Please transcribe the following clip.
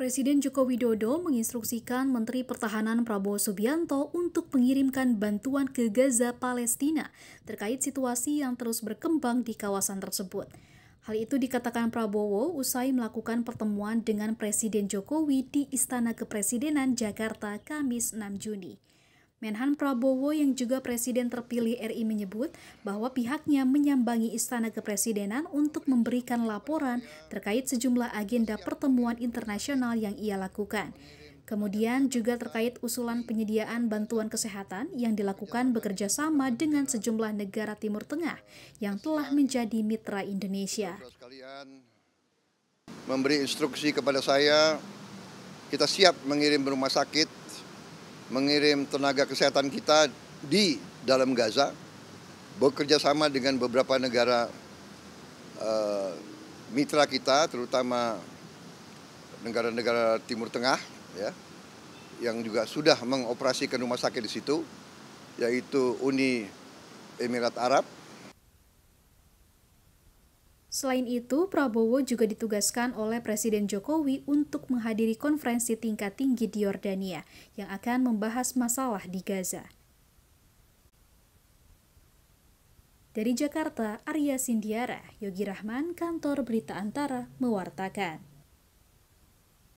Presiden Joko Widodo menginstruksikan Menteri Pertahanan Prabowo Subianto untuk mengirimkan bantuan ke Gaza, Palestina terkait situasi yang terus berkembang di kawasan tersebut. Hal itu dikatakan Prabowo usai melakukan pertemuan dengan Presiden Jokowi di Istana Kepresidenan Jakarta Kamis 6 Juni. Menhan Prabowo yang juga presiden terpilih RI menyebut bahwa pihaknya menyambangi Istana Kepresidenan untuk memberikan laporan terkait sejumlah agenda pertemuan internasional yang ia lakukan. Kemudian juga terkait usulan penyediaan bantuan kesehatan yang dilakukan bekerja sama dengan sejumlah negara Timur Tengah yang telah menjadi mitra Indonesia. Memberi instruksi kepada saya, kita siap mengirim rumah sakit mengirim tenaga kesehatan kita di dalam Gaza bekerja sama dengan beberapa negara uh, mitra kita terutama negara-negara Timur Tengah ya yang juga sudah mengoperasikan rumah sakit di situ yaitu Uni Emirat Arab Selain itu, Prabowo juga ditugaskan oleh Presiden Jokowi untuk menghadiri konferensi tingkat tinggi di Yordania yang akan membahas masalah di Gaza. Dari Jakarta, Arya Sindiara, Yogi Rahman, Kantor Berita Antara, mewartakan.